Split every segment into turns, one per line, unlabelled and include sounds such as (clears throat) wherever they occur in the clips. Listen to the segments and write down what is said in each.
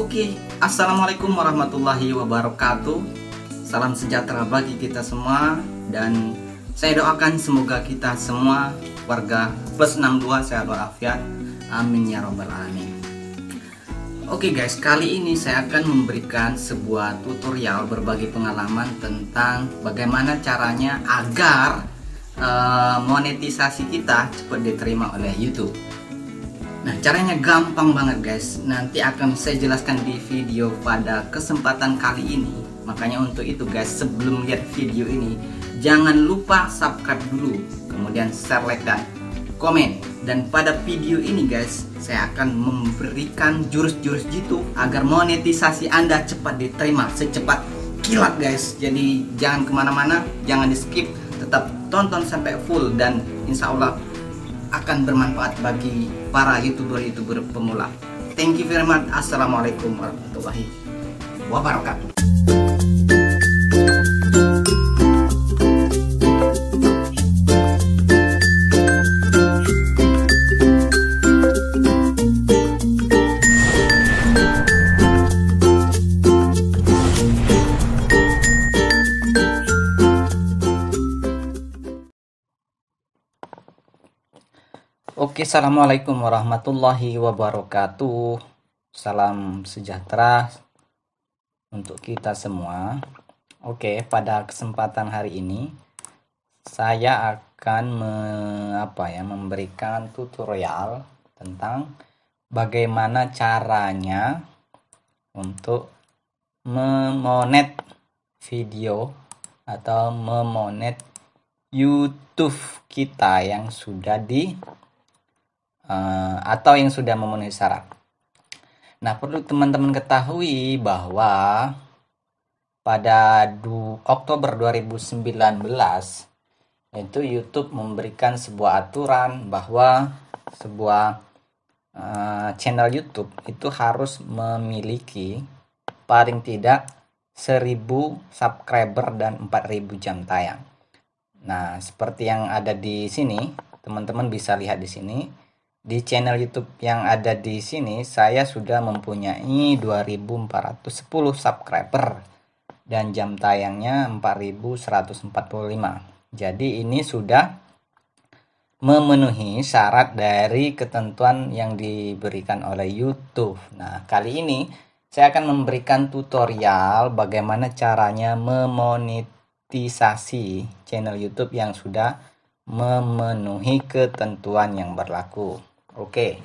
Oke, Assalamualaikum warahmatullahi wabarakatuh Salam sejahtera bagi kita semua Dan saya doakan semoga kita semua warga plus 62 sehat walafiat Amin ya robbal alamin Oke guys, kali ini saya akan memberikan sebuah tutorial berbagi pengalaman tentang bagaimana caranya agar uh, monetisasi kita cepat diterima oleh YouTube Nah caranya gampang banget guys Nanti akan saya jelaskan di video pada kesempatan kali ini Makanya untuk itu guys sebelum lihat video ini Jangan lupa subscribe dulu Kemudian share like dan komen Dan pada video ini guys Saya akan memberikan jurus-jurus jitu Agar monetisasi anda cepat diterima Secepat kilat guys Jadi jangan kemana-mana Jangan di skip Tetap tonton sampai full Dan insya Allah akan bermanfaat bagi para youtuber-youtuber pemula. Thank you very much. Assalamualaikum warahmatullahi wabarakatuh. Assalamualaikum warahmatullahi wabarakatuh. Salam sejahtera untuk kita semua. Oke, pada kesempatan hari ini saya akan me, apa ya, memberikan tutorial tentang bagaimana caranya untuk memonet video atau memonet YouTube kita yang sudah di Eh, atau yang sudah memenuhi syarat. Nah, perlu teman-teman ketahui bahwa pada du Oktober 2019 itu YouTube memberikan sebuah aturan bahwa sebuah uh, channel YouTube itu harus memiliki paling tidak 1000 subscriber dan 4000 jam tayang. Nah, seperti yang ada di sini, teman-teman bisa lihat di sini di channel YouTube yang ada di sini saya sudah mempunyai 2410 subscriber dan jam tayangnya 4145. Jadi ini sudah memenuhi syarat dari ketentuan yang diberikan oleh YouTube. Nah, kali ini saya akan memberikan tutorial bagaimana caranya memonetisasi channel YouTube yang sudah memenuhi ketentuan yang berlaku. Oke.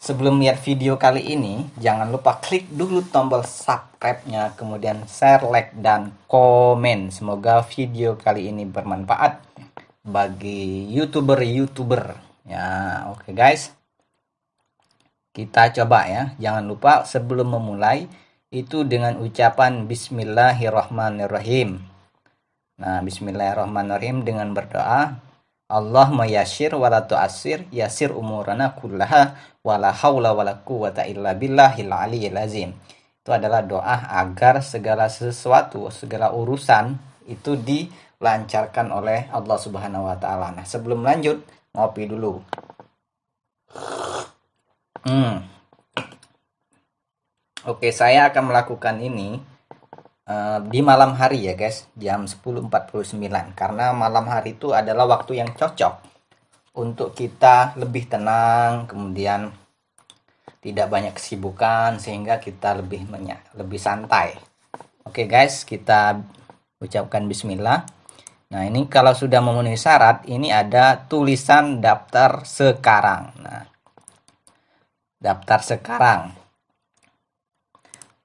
Sebelum lihat video kali ini, jangan lupa klik dulu tombol subscribe-nya, kemudian share, like, dan komen. Semoga video kali ini bermanfaat bagi YouTuber-YouTuber. Ya, oke guys. Kita coba ya. Jangan lupa sebelum memulai itu dengan ucapan bismillahirrahmanirrahim. Nah, bismillahirrahmanirrahim dengan berdoa Allah mayasyir wala tu'asir yasir umurana kullaha wala hawla wala quwata illa billahil aliyil azim. Itu adalah doa agar segala sesuatu, segala urusan itu dilancarkan oleh Allah Subhanahu wa taala. Nah, sebelum lanjut, ngopi dulu. Hmm. Oke, saya akan melakukan ini Eh, di malam hari ya guys jam 10.49 karena malam hari itu adalah waktu yang cocok untuk kita lebih tenang kemudian tidak banyak kesibukan sehingga kita lebih menyak, lebih santai oke guys kita ucapkan bismillah nah ini kalau sudah memenuhi syarat ini ada tulisan daftar sekarang nah daftar sekarang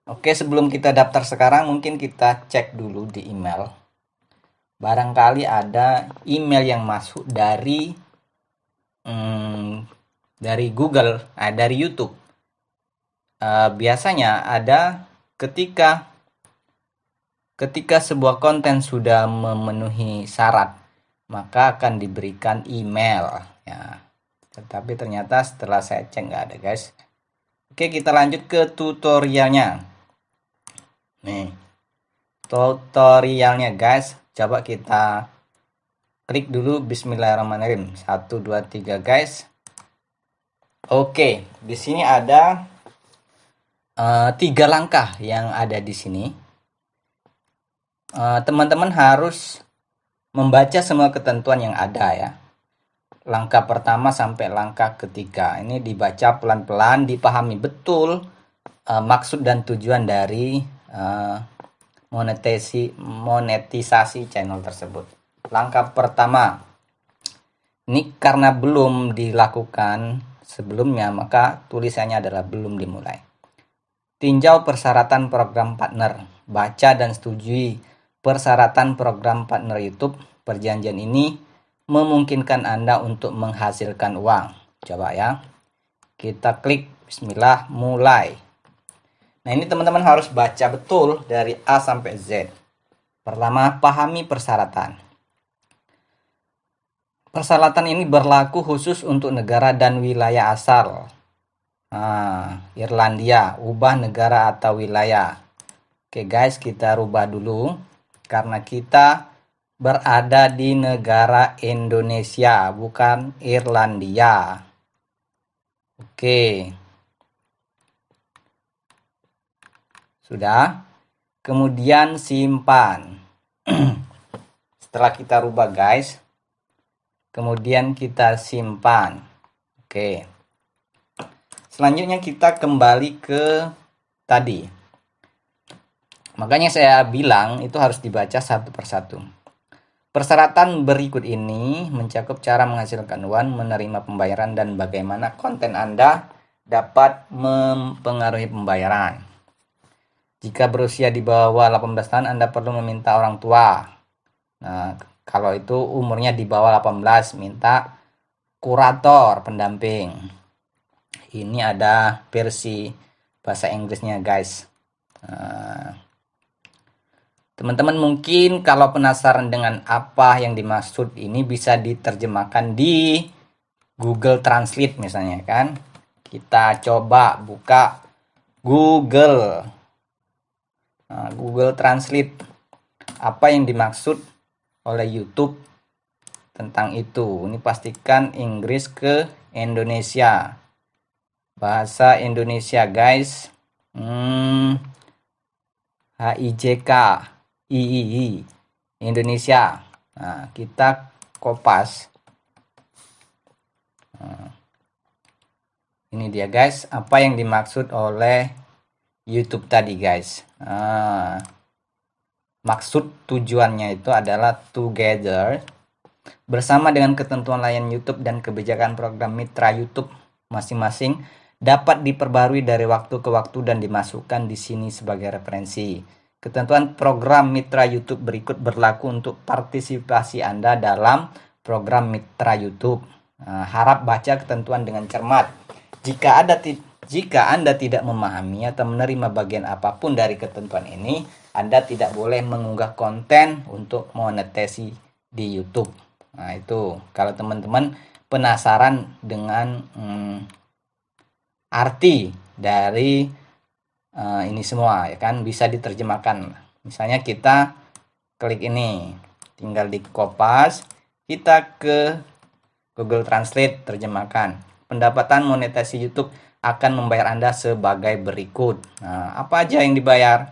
Oke, sebelum kita daftar sekarang, mungkin kita cek dulu di email. Barangkali ada email yang masuk dari hmm, dari Google, eh, dari YouTube. Uh, biasanya ada ketika ketika sebuah konten sudah memenuhi syarat, maka akan diberikan email. Ya. Tetapi ternyata setelah saya cek nggak ada, guys. Oke, kita lanjut ke tutorialnya. Nih, tutorialnya guys. Coba kita klik dulu Bismillahirrahmanirrahim. 1, 2, 3 guys. Oke, di sini ada uh, tiga langkah yang ada di sini. Eh, teman-teman uh, harus membaca semua ketentuan yang ada ya. Langkah pertama sampai langkah ketiga ini dibaca pelan-pelan, dipahami betul uh, maksud dan tujuan dari Eh, monetisasi monetisasi channel tersebut. Langkah pertama, ini karena belum dilakukan sebelumnya, maka tulisannya adalah belum dimulai. Tinjau persyaratan program partner, baca dan setujui persyaratan program partner YouTube. Perjanjian ini memungkinkan Anda untuk menghasilkan uang. Coba ya. Kita klik bismillah mulai. Nah ini teman-teman harus baca betul dari A sampai Z. Pertama, pahami persyaratan. Persyaratan ini berlaku khusus untuk negara dan wilayah asal. Nah, Irlandia, ubah negara atau wilayah. Oke guys, kita rubah dulu. Karena kita berada di negara Indonesia, bukan Irlandia. Oke. Sudah. Kemudian simpan. (clears throat) Setelah kita rubah guys. Kemudian kita simpan. Oke. Selanjutnya kita kembali ke tadi. Makanya saya bilang itu harus dibaca satu persatu. Persyaratan berikut ini mencakup cara menghasilkan uang, menerima pembayaran, dan bagaimana konten Anda dapat mempengaruhi pembayaran. Jika berusia di bawah 18 tahun, Anda perlu meminta orang tua. Nah, kalau itu umurnya di bawah 18, minta kurator pendamping. Ini ada versi bahasa Inggrisnya, guys. teman nah, Teman-teman mungkin kalau penasaran dengan apa yang dimaksud ini bisa diterjemahkan di Google Translate misalnya kan. Kita coba buka Google Nah, Google Translate apa yang dimaksud oleh YouTube tentang itu. Ini pastikan Inggris ke Indonesia. Bahasa Indonesia, guys. Hmm, HIJK I Indonesia. Nah, kita kopas. Nah, ini dia guys, apa yang dimaksud oleh YouTube tadi guys Ah, maksud tujuannya itu adalah together bersama dengan ketentuan layan YouTube dan kebijakan program mitra YouTube masing-masing dapat diperbarui dari waktu ke waktu dan dimasukkan di sini sebagai referensi. Ketentuan program mitra YouTube berikut berlaku untuk partisipasi Anda dalam program mitra YouTube. Nah, harap baca ketentuan dengan cermat. Jika ada jika Anda tidak memahami atau menerima bagian apapun dari ketentuan ini, Anda tidak boleh mengunggah konten untuk monetasi di YouTube. Nah, itu kalau teman-teman penasaran dengan hmm, arti dari uh, ini semua, ya kan bisa diterjemahkan. Misalnya kita klik ini, tinggal di kopas, kita ke Google Translate terjemahkan pendapatan monetasi YouTube akan membayar Anda sebagai berikut. Nah, apa aja yang dibayar?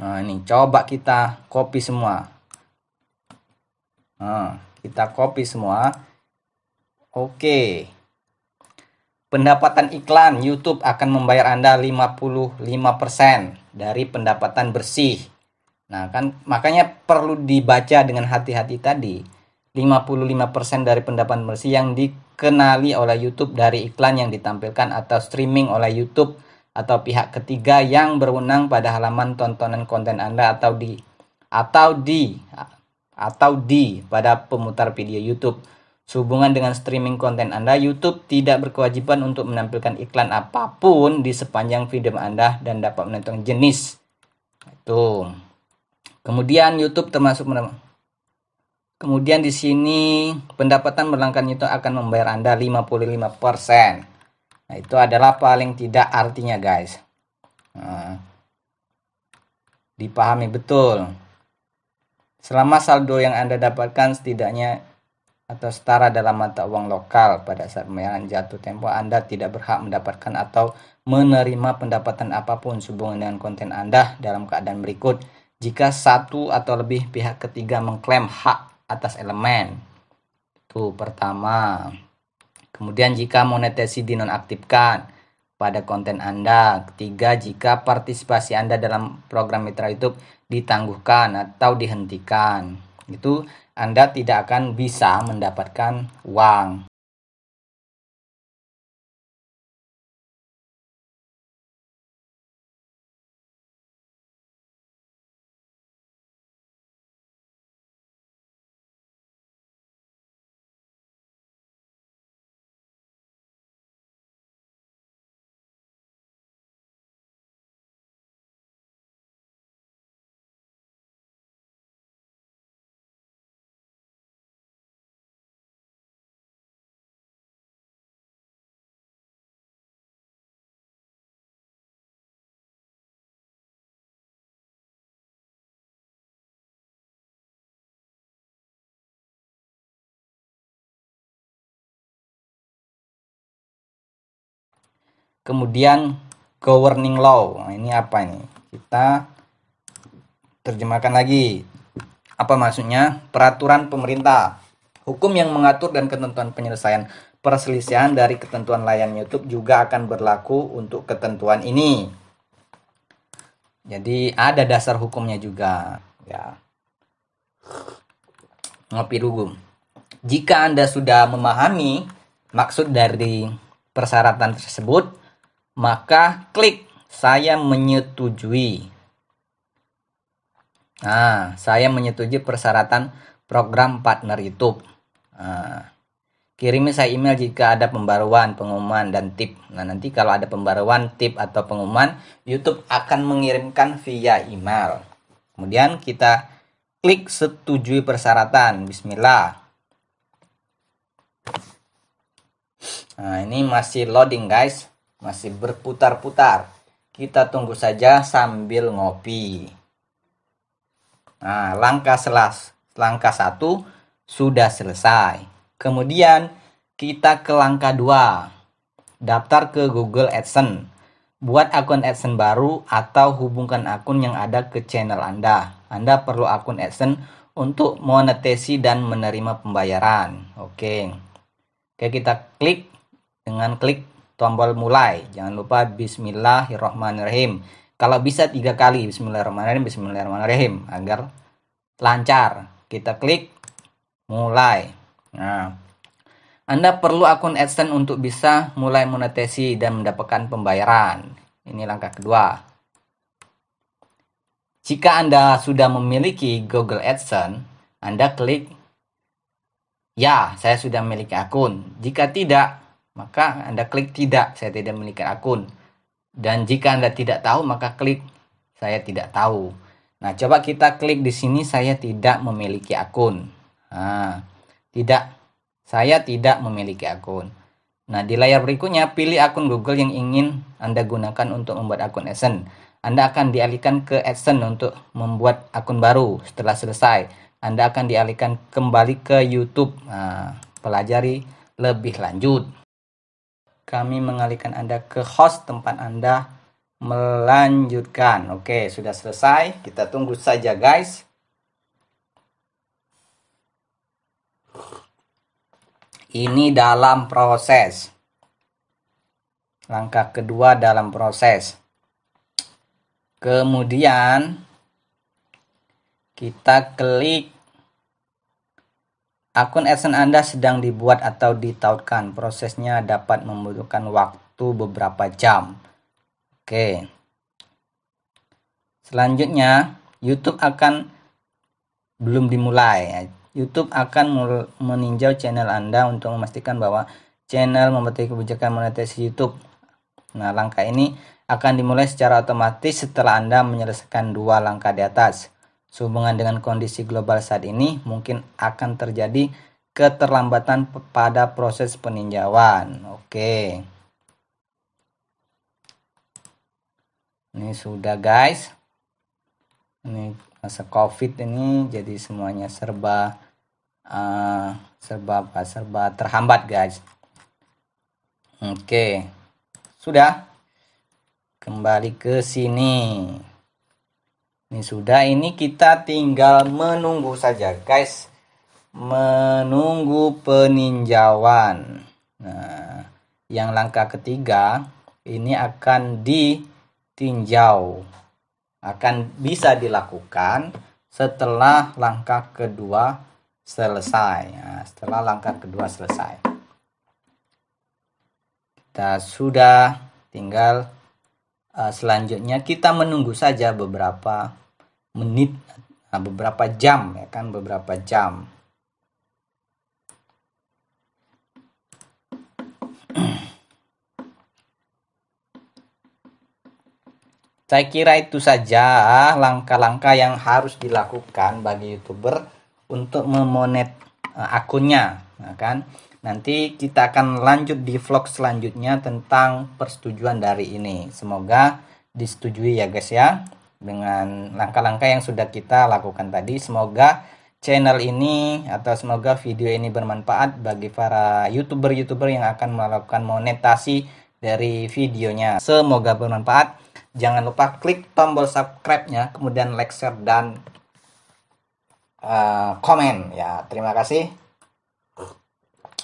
Nah, ini coba kita copy semua. Nah, kita copy semua. Oke. Pendapatan iklan YouTube akan membayar Anda 55% dari pendapatan bersih. Nah, kan makanya perlu dibaca dengan hati-hati tadi 55% dari pendapatan bersih yang dikenali oleh YouTube dari iklan yang ditampilkan atau streaming oleh YouTube atau pihak ketiga yang berwenang pada halaman tontonan konten Anda atau di atau di atau di pada pemutar video YouTube. Sehubungan dengan streaming konten Anda, YouTube tidak berkewajiban untuk menampilkan iklan apapun di sepanjang video Anda dan dapat menentukan jenis. Itu. Kemudian YouTube termasuk Kemudian di sini pendapatan berlangganan itu akan membayar Anda 55%. Nah, itu adalah paling tidak artinya, guys. Nah, dipahami betul. Selama saldo yang Anda dapatkan setidaknya atau setara dalam mata uang lokal pada saat pembayaran jatuh tempo Anda tidak berhak mendapatkan atau menerima pendapatan apapun sehubungan dengan konten Anda dalam keadaan berikut jika satu atau lebih pihak ketiga mengklaim hak atas elemen. Itu pertama. Kemudian jika monetasi dinonaktifkan pada konten Anda. Ketiga, jika partisipasi Anda dalam program mitra YouTube ditangguhkan atau dihentikan. Itu Anda tidak akan bisa mendapatkan uang. kemudian governing law nah, ini apa ini kita terjemahkan lagi apa maksudnya peraturan pemerintah hukum yang mengatur dan ketentuan penyelesaian perselisihan dari ketentuan layanan YouTube juga akan berlaku untuk ketentuan ini jadi ada dasar hukumnya juga ya ngopi rugum jika anda sudah memahami maksud dari persyaratan tersebut maka klik saya menyetujui. Nah, saya menyetujui persyaratan program partner YouTube. Nah, kirimi saya email jika ada pembaruan, pengumuman, dan tip. Nah, nanti kalau ada pembaruan, tip, atau pengumuman, YouTube akan mengirimkan via email. Kemudian kita klik setujui persyaratan. Bismillah. Nah, ini masih loading guys masih berputar-putar. Kita tunggu saja sambil ngopi. Nah, langkah selas langkah satu sudah selesai. Kemudian kita ke langkah dua Daftar ke Google AdSense. Buat akun AdSense baru atau hubungkan akun yang ada ke channel Anda. Anda perlu akun AdSense untuk monetisasi dan menerima pembayaran. Oke. Oke, kita klik dengan klik tombol mulai. Jangan lupa bismillahirrahmanirrahim. Kalau bisa tiga kali bismillahirrahmanirrahim, bismillahirrahmanirrahim agar lancar. Kita klik mulai. Nah, Anda perlu akun AdSense untuk bisa mulai monetasi dan mendapatkan pembayaran. Ini langkah kedua. Jika Anda sudah memiliki Google AdSense, Anda klik Ya, saya sudah memiliki akun. Jika tidak, maka Anda klik tidak, saya tidak memiliki akun. Dan jika Anda tidak tahu, maka klik saya tidak tahu. Nah, coba kita klik di sini saya tidak memiliki akun. Nah, tidak saya tidak memiliki akun. Nah, di layar berikutnya pilih akun Google yang ingin Anda gunakan untuk membuat akun AdSense. Anda akan dialihkan ke AdSense untuk membuat akun baru. Setelah selesai, Anda akan dialihkan kembali ke YouTube. Nah, pelajari lebih lanjut kami mengalihkan Anda ke host tempat Anda melanjutkan. Oke, sudah selesai. Kita tunggu saja, guys. Ini dalam proses. Langkah kedua dalam proses. Kemudian kita klik Akun AdSense Anda sedang dibuat atau ditautkan. Prosesnya dapat membutuhkan waktu beberapa jam. Oke. Selanjutnya, YouTube akan belum dimulai. YouTube akan meninjau channel Anda untuk memastikan bahwa channel memetik kebijakan monetisasi YouTube. Nah, langkah ini akan dimulai secara otomatis setelah Anda menyelesaikan dua langkah di atas. Sehubungan dengan kondisi global saat ini, mungkin akan terjadi keterlambatan pada proses peninjauan. Oke. Ini sudah guys. Ini masa Covid ini jadi semuanya serba uh, serba apa? Serba terhambat guys. Oke. Sudah. Kembali ke sini. Ini sudah, ini kita tinggal menunggu saja, guys. Menunggu peninjauan. Nah, yang langkah ketiga ini akan ditinjau. Akan bisa dilakukan setelah langkah kedua selesai. Nah, setelah langkah kedua selesai. Kita sudah tinggal Eh, selanjutnya kita menunggu saja beberapa menit nah, beberapa jam ya kan beberapa jam (clears throat) Saya kira itu saja ah, langkah-langkah yang harus dilakukan bagi youtuber untuk memonet eh, akunnya, ya kan? Nanti kita akan lanjut di vlog selanjutnya tentang persetujuan dari ini. Semoga disetujui ya guys ya dengan langkah-langkah yang sudah kita lakukan tadi. Semoga channel ini atau semoga video ini bermanfaat bagi para youtuber-youtuber yang akan melakukan monetasi dari videonya. Semoga bermanfaat. Jangan lupa klik tombol subscribe-nya, kemudian like, share, dan uh, komen. Ya, terima kasih.